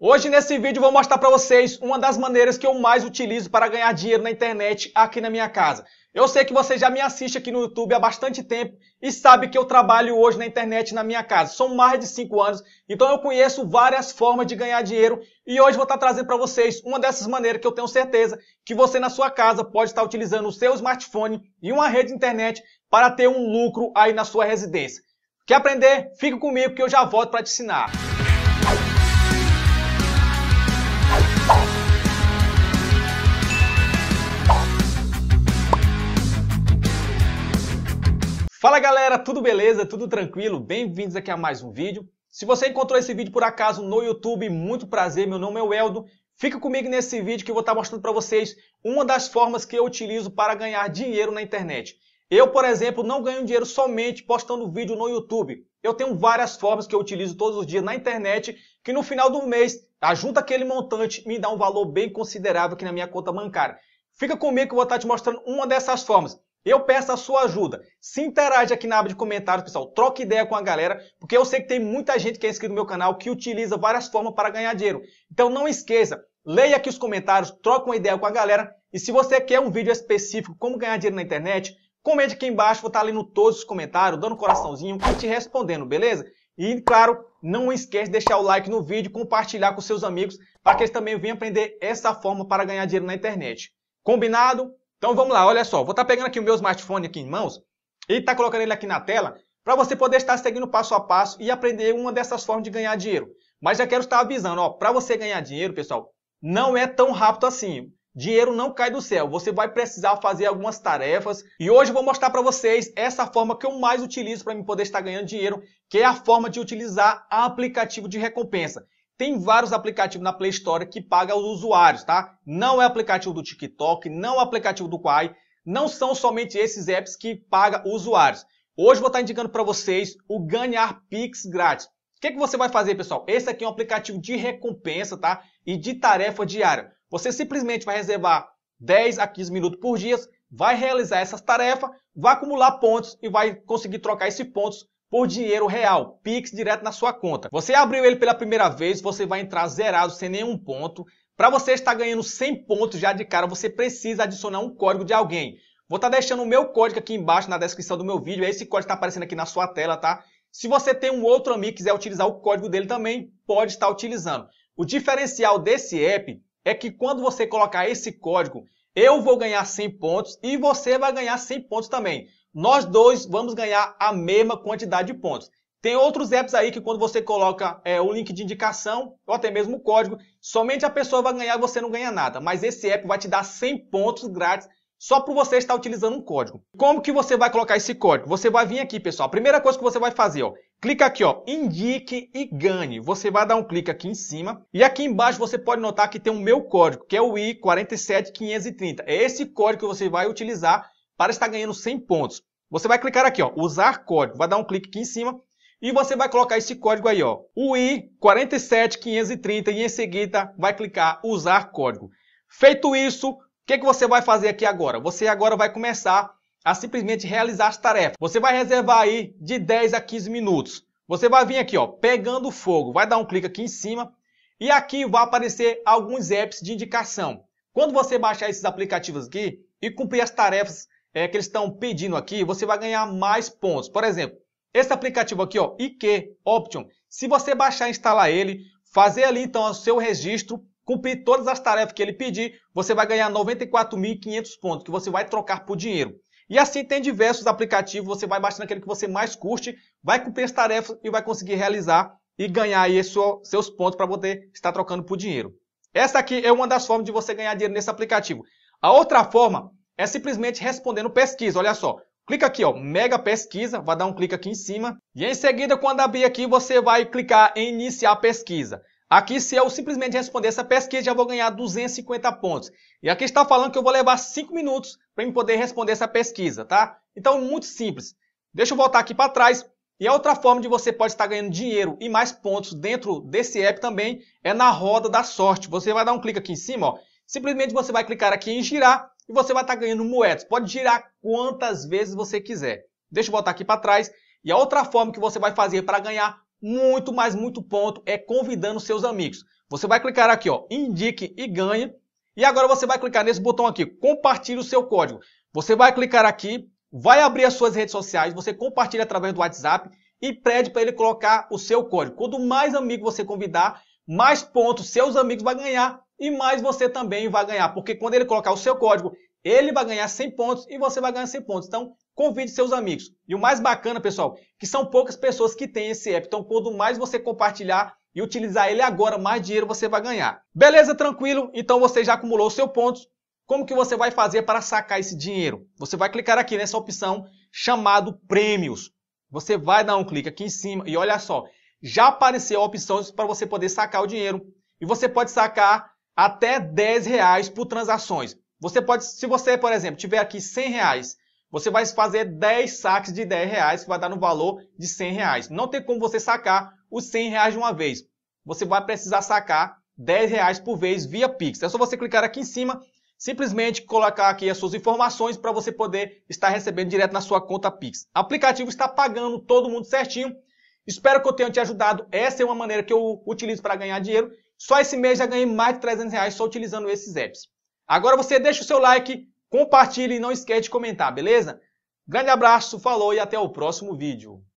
Hoje nesse vídeo vou mostrar para vocês uma das maneiras que eu mais utilizo para ganhar dinheiro na internet aqui na minha casa. Eu sei que você já me assiste aqui no YouTube há bastante tempo e sabe que eu trabalho hoje na internet na minha casa. São mais de 5 anos, então eu conheço várias formas de ganhar dinheiro e hoje vou estar trazendo para vocês uma dessas maneiras que eu tenho certeza que você na sua casa pode estar utilizando o seu smartphone e uma rede de internet para ter um lucro aí na sua residência. Quer aprender? Fica comigo que eu já volto para te ensinar. Fala galera, tudo beleza? Tudo tranquilo? Bem-vindos aqui a mais um vídeo. Se você encontrou esse vídeo por acaso no YouTube, muito prazer, meu nome é Weldo. Eldo. Fica comigo nesse vídeo que eu vou estar mostrando para vocês uma das formas que eu utilizo para ganhar dinheiro na internet. Eu, por exemplo, não ganho dinheiro somente postando vídeo no YouTube. Eu tenho várias formas que eu utilizo todos os dias na internet, que no final do mês, junta aquele montante, me dá um valor bem considerável aqui na minha conta bancária. Fica comigo que eu vou estar te mostrando uma dessas formas. Eu peço a sua ajuda. Se interage aqui na aba de comentários, pessoal. Troca ideia com a galera, porque eu sei que tem muita gente que é inscrito no meu canal que utiliza várias formas para ganhar dinheiro. Então não esqueça, leia aqui os comentários, troca uma ideia com a galera. E se você quer um vídeo específico, como ganhar dinheiro na internet, comente aqui embaixo, vou estar lendo todos os comentários, dando um coraçãozinho e te respondendo, beleza? E claro, não esquece de deixar o like no vídeo, compartilhar com seus amigos, para que eles também venham aprender essa forma para ganhar dinheiro na internet. Combinado? Então vamos lá, olha só. Vou estar tá pegando aqui o meu smartphone aqui em mãos e estar tá colocando ele aqui na tela para você poder estar seguindo passo a passo e aprender uma dessas formas de ganhar dinheiro. Mas já quero estar avisando, ó, para você ganhar dinheiro, pessoal, não é tão rápido assim. Dinheiro não cai do céu, você vai precisar fazer algumas tarefas e hoje eu vou mostrar para vocês essa forma que eu mais utilizo para me poder estar ganhando dinheiro, que é a forma de utilizar aplicativo de recompensa. Tem vários aplicativos na Play Store que paga os usuários, tá? Não é aplicativo do TikTok, não é aplicativo do Quai, não são somente esses apps que paga usuários. Hoje vou estar indicando para vocês o Ganhar Pix grátis. O que, que você vai fazer, pessoal? Esse aqui é um aplicativo de recompensa, tá? E de tarefa diária. Você simplesmente vai reservar 10 a 15 minutos por dia, vai realizar essas tarefas, vai acumular pontos e vai conseguir trocar esses pontos por dinheiro real, Pix direto na sua conta. Você abriu ele pela primeira vez, você vai entrar zerado sem nenhum ponto. Para você estar ganhando 100 pontos já de cara, você precisa adicionar um código de alguém. Vou estar tá deixando o meu código aqui embaixo na descrição do meu vídeo, esse código está aparecendo aqui na sua tela, tá? Se você tem um outro amigo que quiser utilizar o código dele também, pode estar utilizando. O diferencial desse app é que quando você colocar esse código, eu vou ganhar 100 pontos e você vai ganhar 100 pontos também nós dois vamos ganhar a mesma quantidade de pontos. Tem outros apps aí que quando você coloca é, o link de indicação ou até mesmo o código, somente a pessoa vai ganhar e você não ganha nada. Mas esse app vai te dar 100 pontos grátis só por você estar utilizando um código. Como que você vai colocar esse código? Você vai vir aqui, pessoal. A primeira coisa que você vai fazer, ó, clica aqui, ó, indique e ganhe. Você vai dar um clique aqui em cima e aqui embaixo você pode notar que tem o meu código, que é o I47530. É esse código que você vai utilizar para estar ganhando 100 pontos. Você vai clicar aqui, ó, usar código, vai dar um clique aqui em cima e você vai colocar esse código aí, ó, UI 47530 e em seguida vai clicar usar código. Feito isso, o que, que você vai fazer aqui agora? Você agora vai começar a simplesmente realizar as tarefas. Você vai reservar aí de 10 a 15 minutos. Você vai vir aqui, ó, pegando fogo, vai dar um clique aqui em cima e aqui vai aparecer alguns apps de indicação. Quando você baixar esses aplicativos aqui e cumprir as tarefas é, que eles estão pedindo aqui, você vai ganhar mais pontos. Por exemplo, esse aplicativo aqui, ó, IQ Option, se você baixar e instalar ele, fazer ali então o seu registro, cumprir todas as tarefas que ele pedir, você vai ganhar 94.500 pontos, que você vai trocar por dinheiro. E assim tem diversos aplicativos, você vai baixando aquele que você mais curte, vai cumprir as tarefas e vai conseguir realizar e ganhar aí seus pontos para poder estar trocando por dinheiro. Essa aqui é uma das formas de você ganhar dinheiro nesse aplicativo. A outra forma é simplesmente respondendo pesquisa, olha só. Clica aqui, ó, mega pesquisa, vai dar um clique aqui em cima. E em seguida, quando abrir aqui, você vai clicar em iniciar pesquisa. Aqui, se eu simplesmente responder essa pesquisa, já vou ganhar 250 pontos. E aqui está falando que eu vou levar 5 minutos para eu poder responder essa pesquisa, tá? Então, muito simples. Deixa eu voltar aqui para trás. E a outra forma de você pode estar ganhando dinheiro e mais pontos dentro desse app também é na roda da sorte. Você vai dar um clique aqui em cima, ó. Simplesmente você vai clicar aqui em girar e você vai estar tá ganhando moedas. Pode girar quantas vezes você quiser. Deixa eu voltar aqui para trás. E a outra forma que você vai fazer para ganhar muito, mais muito ponto é convidando seus amigos. Você vai clicar aqui, ó, indique e ganhe. E agora você vai clicar nesse botão aqui, compartilhe o seu código. Você vai clicar aqui, vai abrir as suas redes sociais, você compartilha através do WhatsApp e pede para ele colocar o seu código. Quanto mais amigo você convidar, mais pontos seus amigos vão ganhar e mais você também vai ganhar, porque quando ele colocar o seu código, ele vai ganhar 100 pontos e você vai ganhar 100 pontos. Então, convide seus amigos. E o mais bacana, pessoal, que são poucas pessoas que têm esse app. Então, quanto mais você compartilhar e utilizar ele agora, mais dinheiro você vai ganhar. Beleza, tranquilo? Então, você já acumulou seus pontos. Como que você vai fazer para sacar esse dinheiro? Você vai clicar aqui nessa opção chamado Prêmios. Você vai dar um clique aqui em cima e olha só, já apareceu opções para você poder sacar o dinheiro. E você pode sacar até 10 reais por transações. Você pode, se você, por exemplo, tiver aqui 100 reais, você vai fazer 10 saques de 10 reais, que vai dar no valor de 100 reais. Não tem como você sacar os 100 reais de uma vez. Você vai precisar sacar 10 reais por vez via Pix. É só você clicar aqui em cima, simplesmente colocar aqui as suas informações para você poder estar recebendo direto na sua conta Pix. O aplicativo está pagando todo mundo certinho Espero que eu tenha te ajudado. Essa é uma maneira que eu utilizo para ganhar dinheiro. Só esse mês já ganhei mais de 300 reais só utilizando esses apps. Agora você deixa o seu like, compartilha e não esquece de comentar, beleza? Grande abraço, falou e até o próximo vídeo.